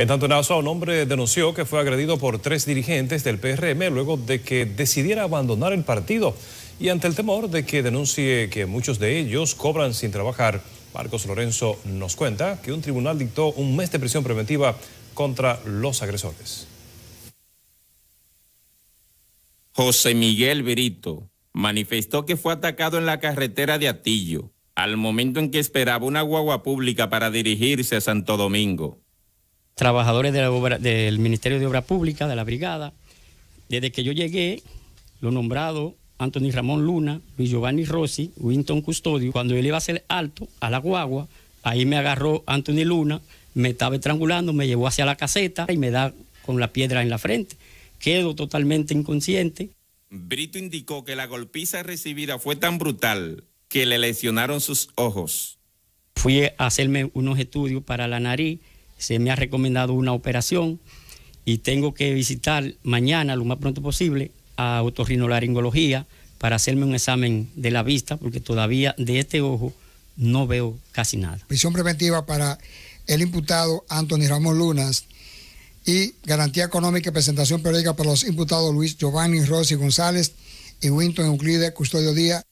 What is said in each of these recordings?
En Tantonazo, un hombre denunció que fue agredido por tres dirigentes del PRM luego de que decidiera abandonar el partido. Y ante el temor de que denuncie que muchos de ellos cobran sin trabajar, Marcos Lorenzo nos cuenta que un tribunal dictó un mes de prisión preventiva contra los agresores. José Miguel Virito manifestó que fue atacado en la carretera de Atillo, al momento en que esperaba una guagua pública para dirigirse a Santo Domingo trabajadores del Ministerio de Obras Públicas, de la Brigada. Desde que yo llegué, lo nombrado Anthony Ramón Luna, Luis Giovanni Rossi, Winton Custodio, cuando él iba a hacer alto a la guagua, ahí me agarró Anthony Luna, me estaba estrangulando, me llevó hacia la caseta y me da con la piedra en la frente. Quedo totalmente inconsciente. Brito indicó que la golpiza recibida fue tan brutal que le lesionaron sus ojos. Fui a hacerme unos estudios para la nariz se me ha recomendado una operación y tengo que visitar mañana, lo más pronto posible, a otorrinolaringología para hacerme un examen de la vista, porque todavía de este ojo no veo casi nada. Prisión preventiva para el imputado Anthony Ramón Lunas y garantía económica y presentación periódica para los imputados Luis Giovanni Rossi González y Winton Euclide Custodio Díaz.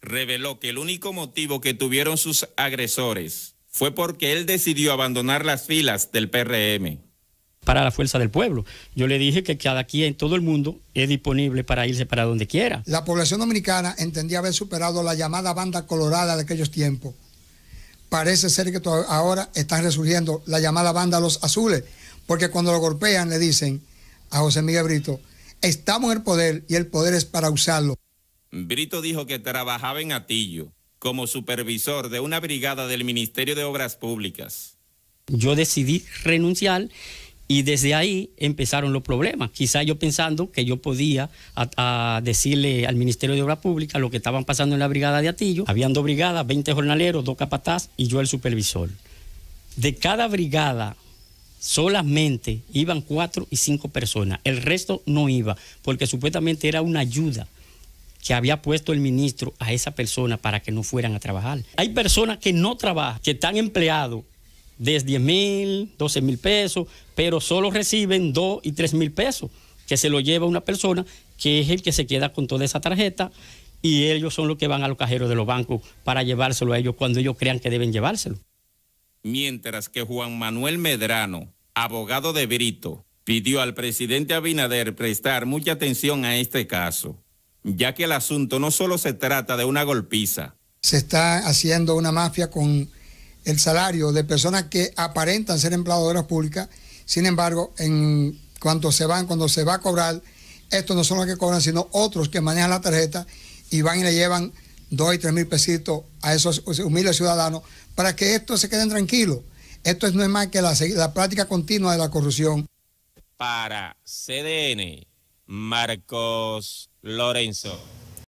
Reveló que el único motivo que tuvieron sus agresores fue porque él decidió abandonar las filas del PRM. Para la fuerza del pueblo. Yo le dije que cada quien, todo el mundo, es disponible para irse para donde quiera. La población dominicana entendía haber superado la llamada banda colorada de aquellos tiempos. Parece ser que ahora están resurgiendo la llamada banda los azules, porque cuando lo golpean le dicen a José Miguel Brito, estamos en el poder y el poder es para usarlo. Brito dijo que trabajaba en Atillo como supervisor de una brigada del Ministerio de Obras Públicas. Yo decidí renunciar y desde ahí empezaron los problemas. Quizá yo pensando que yo podía decirle al Ministerio de Obras Públicas lo que estaban pasando en la brigada de Atillo. Habían dos brigadas, 20 jornaleros, dos capataz y yo el supervisor. De cada brigada solamente iban cuatro y cinco personas. El resto no iba porque supuestamente era una ayuda que había puesto el ministro a esa persona para que no fueran a trabajar. Hay personas que no trabajan, que están empleados desde 10 mil, 12 mil pesos, pero solo reciben 2 y 3 mil pesos, que se lo lleva una persona que es el que se queda con toda esa tarjeta y ellos son los que van a los cajeros de los bancos para llevárselo a ellos cuando ellos crean que deben llevárselo. Mientras que Juan Manuel Medrano, abogado de Brito, pidió al presidente Abinader prestar mucha atención a este caso ya que el asunto no solo se trata de una golpiza. Se está haciendo una mafia con el salario de personas que aparentan ser empleadoras públicas, sin embargo, en cuanto se van, cuando se va a cobrar, estos no son los que cobran, sino otros que manejan la tarjeta y van y le llevan dos y tres mil pesitos a esos humildes ciudadanos para que estos se queden tranquilos. Esto no es más que la, la práctica continua de la corrupción. Para CDN, Marcos Lorenzo.